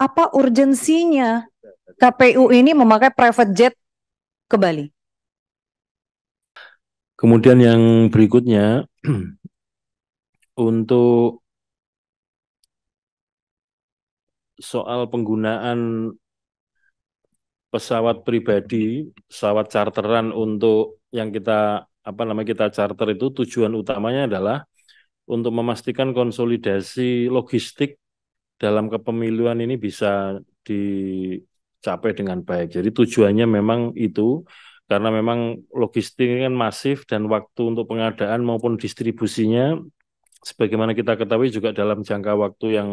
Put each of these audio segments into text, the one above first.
Apa urgensinya KPU ini memakai private jet ke Bali? Kemudian yang berikutnya untuk soal penggunaan pesawat pribadi, pesawat charteran untuk yang kita apa namanya kita charter itu tujuan utamanya adalah untuk memastikan konsolidasi logistik dalam kepemiluan ini bisa dicapai dengan baik. Jadi tujuannya memang itu karena memang logistik ini kan masif dan waktu untuk pengadaan maupun distribusinya sebagaimana kita ketahui juga dalam jangka waktu yang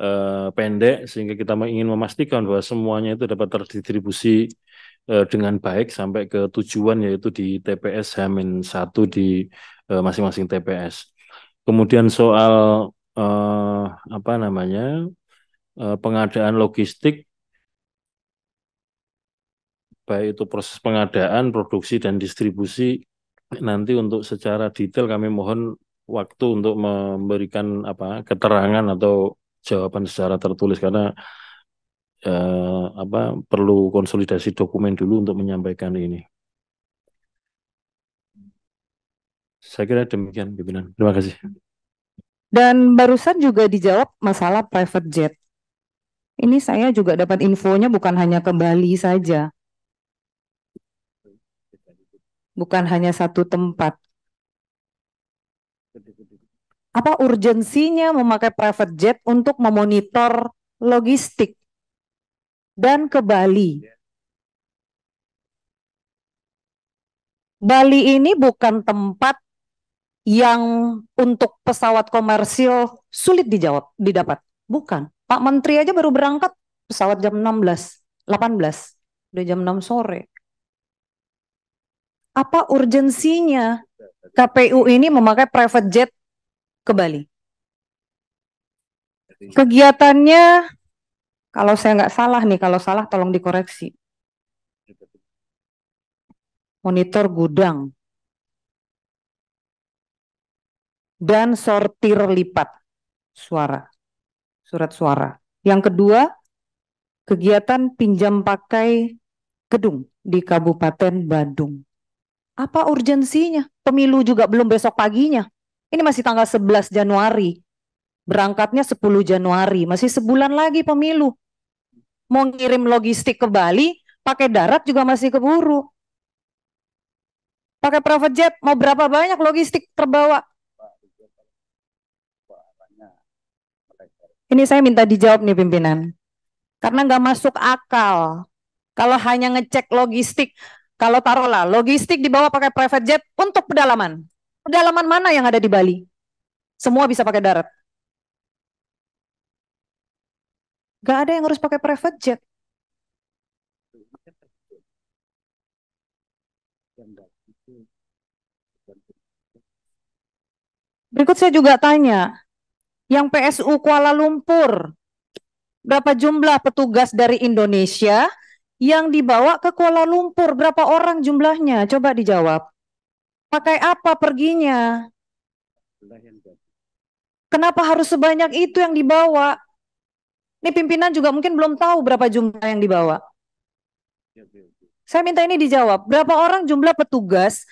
eh, pendek sehingga kita ingin memastikan bahwa semuanya itu dapat terdistribusi eh, dengan baik sampai ke tujuan yaitu di TPS H-1 di eh, masing-masing eh, TPS. Kemudian soal eh, apa namanya eh, pengadaan logistik baik itu proses pengadaan, produksi dan distribusi nanti untuk secara detail kami mohon waktu untuk memberikan apa keterangan atau jawaban secara tertulis karena eh, apa perlu konsolidasi dokumen dulu untuk menyampaikan ini. Saya kira demikian pimpinan. Terima kasih. Dan barusan juga dijawab masalah private jet. Ini saya juga dapat infonya bukan hanya ke Bali saja. Bukan hanya satu tempat. Apa urgensinya memakai private jet untuk memonitor logistik dan ke Bali? Bali ini bukan tempat yang untuk pesawat komersil sulit dijawab, didapat. Bukan. Pak Menteri aja baru berangkat pesawat jam 16, 18, udah jam 6 sore. Apa urgensinya KPU ini memakai private jet ke Bali? Kegiatannya, kalau saya nggak salah nih, kalau salah tolong dikoreksi. Monitor gudang, dan sortir lipat suara, surat suara. Yang kedua, kegiatan pinjam pakai gedung di Kabupaten Badung. Apa urgensinya? Pemilu juga belum besok paginya. Ini masih tanggal 11 Januari. Berangkatnya 10 Januari, masih sebulan lagi pemilu. Mau ngirim logistik ke Bali, pakai darat juga masih keburu. Pakai private jet, mau berapa banyak logistik terbawa? Ini saya minta dijawab nih pimpinan. Karena nggak masuk akal. Kalau hanya ngecek logistik, kalau taruhlah logistik dibawa pakai private jet untuk pedalaman. Pedalaman mana yang ada di Bali? Semua bisa pakai darat. Gak ada yang harus pakai private jet. Berikut saya juga tanya, yang PSU Kuala Lumpur. Berapa jumlah petugas dari Indonesia yang dibawa ke Kuala Lumpur? Berapa orang jumlahnya? Coba dijawab. Pakai apa perginya? Kenapa harus sebanyak itu yang dibawa? Ini pimpinan juga mungkin belum tahu berapa jumlah yang dibawa. Saya minta ini dijawab. Berapa orang jumlah petugas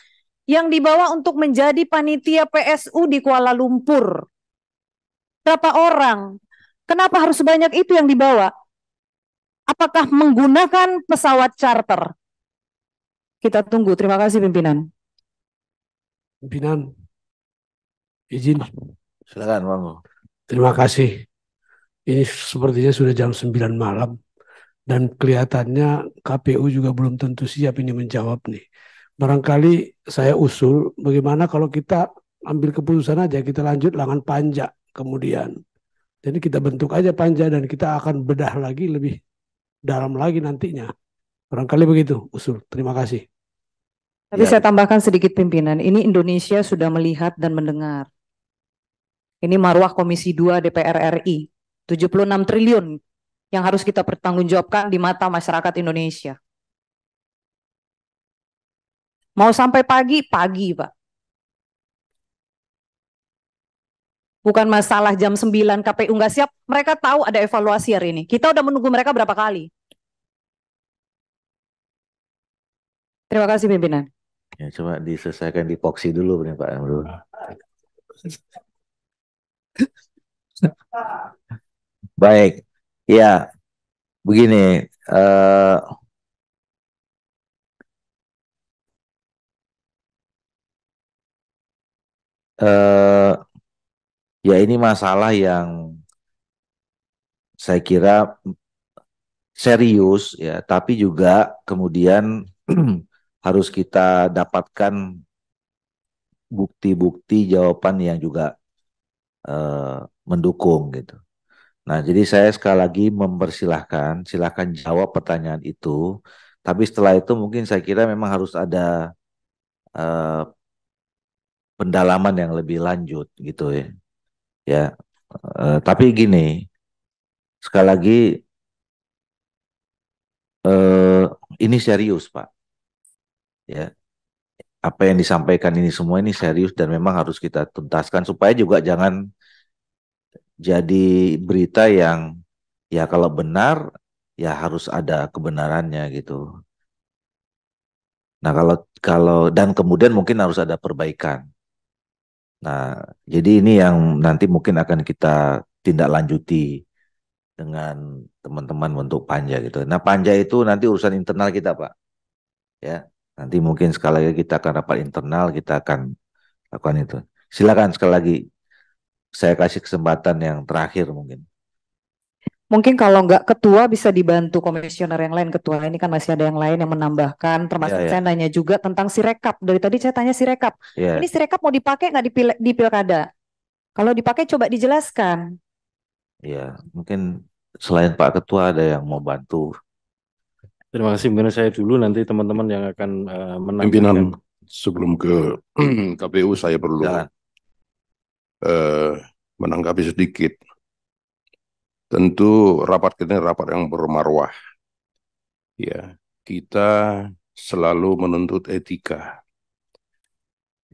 yang dibawa untuk menjadi panitia PSU di Kuala Lumpur? Berapa orang? Kenapa harus sebanyak itu yang dibawa? Apakah menggunakan pesawat charter? Kita tunggu. Terima kasih pimpinan. Pimpinan, izin. Silakan, Bang. Terima kasih. Ini sepertinya sudah jam 9 malam dan kelihatannya KPU juga belum tentu siap ini menjawab nih. Barangkali saya usul bagaimana kalau kita ambil keputusan aja kita lanjut lengan panjang kemudian. Jadi kita bentuk aja panja dan kita akan bedah lagi lebih dalam lagi nantinya. Barangkali begitu usul. Terima kasih. Tapi ya. saya tambahkan sedikit pimpinan. Ini Indonesia sudah melihat dan mendengar. Ini marwah Komisi 2 DPR RI. 76 triliun yang harus kita pertanggungjawabkan di mata masyarakat Indonesia. Mau sampai pagi, pagi Pak. Bukan masalah jam 9 KPU nggak siap, mereka tahu ada evaluasi hari ini. Kita udah menunggu mereka berapa kali. Terima kasih pimpinan. Ya, coba diselesaikan di Poksi dulu nih Pak Emrul. Baik, ya begini. Uh, uh, Ya ini masalah yang saya kira serius ya, tapi juga kemudian harus kita dapatkan bukti-bukti jawaban yang juga eh, mendukung gitu. Nah, jadi saya sekali lagi mempersilahkan, silahkan jawab pertanyaan itu. Tapi setelah itu mungkin saya kira memang harus ada eh, pendalaman yang lebih lanjut gitu ya ya e, tapi gini sekali lagi e, ini serius pak ya apa yang disampaikan ini semua ini serius dan memang harus kita tuntaskan supaya juga jangan jadi berita yang ya kalau benar ya harus ada kebenarannya gitu. Nah kalau kalau dan kemudian mungkin harus ada perbaikan. Nah, jadi ini yang nanti mungkin akan kita tindak lanjuti dengan teman-teman untuk panja gitu. Nah, panja itu nanti urusan internal kita, Pak. Ya, nanti mungkin sekali lagi kita akan rapat internal, kita akan lakukan itu. Silakan sekali lagi saya kasih kesempatan yang terakhir mungkin mungkin kalau nggak ketua bisa dibantu komisioner yang lain ketua ini kan masih ada yang lain yang menambahkan termasuk yeah, yeah. saya nanya juga tentang si rekap dari tadi saya tanya sirekap yeah. ini rekap mau dipakai nggak di, di pilkada kalau dipakai coba dijelaskan ya yeah, mungkin selain Pak Ketua ada yang mau bantu terima kasih mungkin saya dulu nanti teman-teman yang akan uh, eh, menang pimpinan sebelum ke KPU saya perlu eh, menanggapi sedikit Tentu rapat ini rapat yang bermarwah. Ya, kita selalu menuntut etika.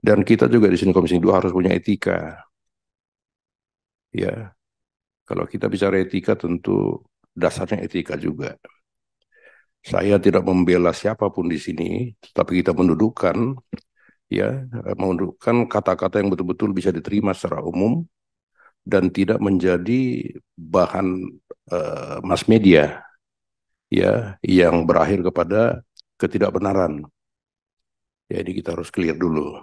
Dan kita juga di sini Komisi 2 harus punya etika. Ya. Kalau kita bicara etika tentu dasarnya etika juga. Saya tidak membela siapapun di sini, tetapi kita mendudukkan ya, mendudukkan kata-kata yang betul-betul bisa diterima secara umum dan tidak menjadi bahan uh, mass media ya yang berakhir kepada ketidakbenaran. Jadi kita harus clear dulu.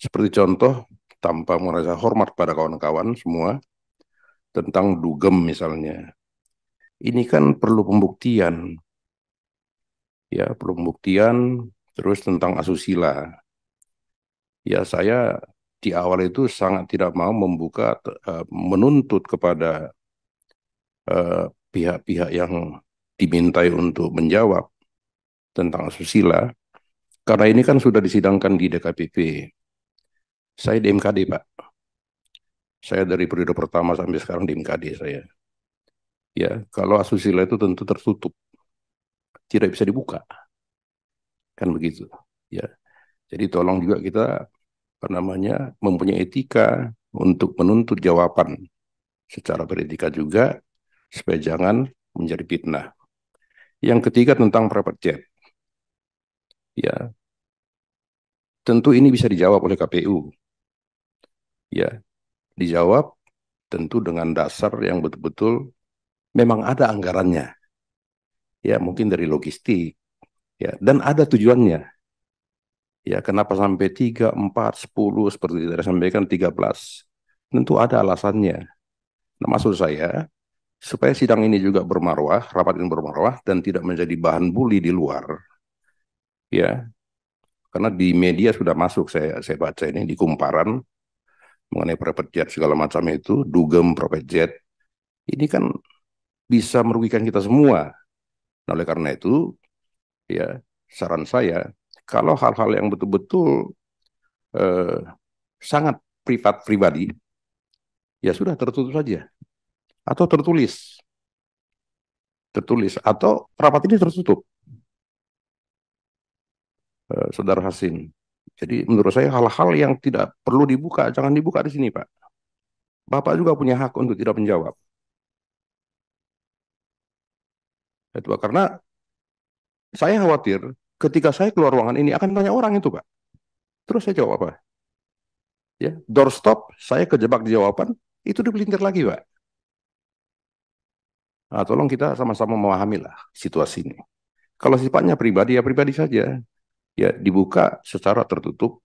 Seperti contoh tanpa merasa hormat pada kawan-kawan semua tentang dugem misalnya. Ini kan perlu pembuktian. Ya, perlu pembuktian terus tentang asusila. Ya, saya di awal itu sangat tidak mau membuka eh, menuntut kepada eh, pihak-pihak uh, yang dimintai untuk menjawab tentang susila karena ini kan sudah disidangkan di DKPP. Saya di MKD, Pak. Saya dari periode pertama sampai sekarang di MKD saya. Ya, kalau asusila itu tentu tertutup. Tidak bisa dibuka. Kan begitu, ya. Jadi tolong juga kita apa namanya mempunyai etika untuk menuntut jawaban secara beretika juga supaya jangan menjadi fitnah. Yang ketiga tentang private jet. Ya. Tentu ini bisa dijawab oleh KPU. Ya. Dijawab tentu dengan dasar yang betul-betul memang ada anggarannya. Ya, mungkin dari logistik. Ya, dan ada tujuannya. Ya, kenapa sampai 3, 4, 10 seperti tadi sampaikan 13. Tentu ada alasannya. Nah, maksud saya supaya sidang ini juga bermarwah, rapat ini bermarwah dan tidak menjadi bahan bully di luar. Ya. Karena di media sudah masuk saya saya baca ini di kumparan mengenai private jet segala macam itu, dugem private jet. Ini kan bisa merugikan kita semua. Nah, oleh karena itu, ya saran saya kalau hal-hal yang betul-betul eh, sangat privat pribadi, ya sudah tertutup saja atau tertulis, tertulis atau rapat ini tertutup, eh, saudara Hasin. Jadi menurut saya hal-hal yang tidak perlu dibuka jangan dibuka di sini, Pak. Bapak juga punya hak untuk tidak menjawab. Itu karena saya khawatir ketika saya keluar ruangan ini akan tanya orang itu pak terus saya jawab apa ya doorstop saya kejebak di jawaban itu dipelintir lagi pak nah, tolong kita sama-sama memahami lah situasi ini kalau sifatnya pribadi ya pribadi saja ya dibuka secara tertutup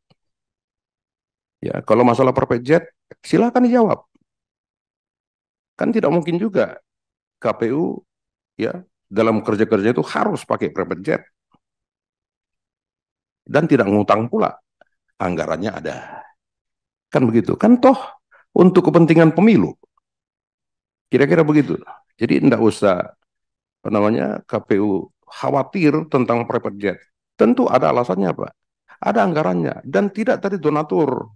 ya kalau masalah perfect jet silakan dijawab kan tidak mungkin juga KPU ya dalam kerja-kerja itu harus pakai private jet dan tidak ngutang pula. Anggarannya ada. Kan begitu. Kan toh untuk kepentingan pemilu. Kira-kira begitu. Jadi tidak usah apa namanya KPU khawatir tentang private jet. Tentu ada alasannya Pak. Ada anggarannya dan tidak tadi donatur.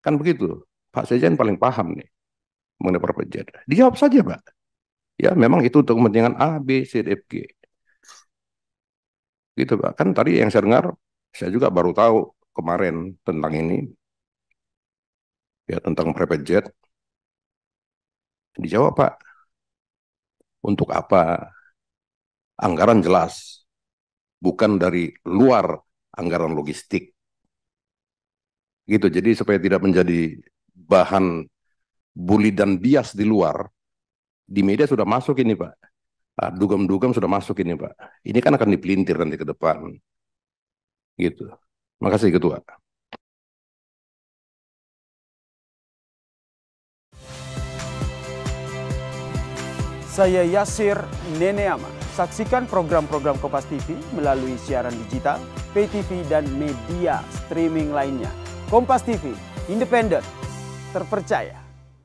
Kan begitu. Pak Sejen paling paham nih mengenai private jet. Dijawab saja Pak. Ya memang itu untuk kepentingan A, B, C, D, F, G. Gitu Pak. Kan tadi yang saya dengar, saya juga baru tahu kemarin tentang ini. Ya, tentang private jet. Dijawab Pak, untuk apa? Anggaran jelas, bukan dari luar anggaran logistik. Gitu, jadi supaya tidak menjadi bahan bully dan bias di luar, di media sudah masuk ini Pak. Ah, dugam-dugam sudah masuk ini Pak. Ini kan akan dipelintir nanti ke depan. Gitu. Makasih Ketua. Saya Yasir Neneama. Saksikan program-program Kompas TV melalui siaran digital, pay TV, dan media streaming lainnya. Kompas TV, independen, terpercaya.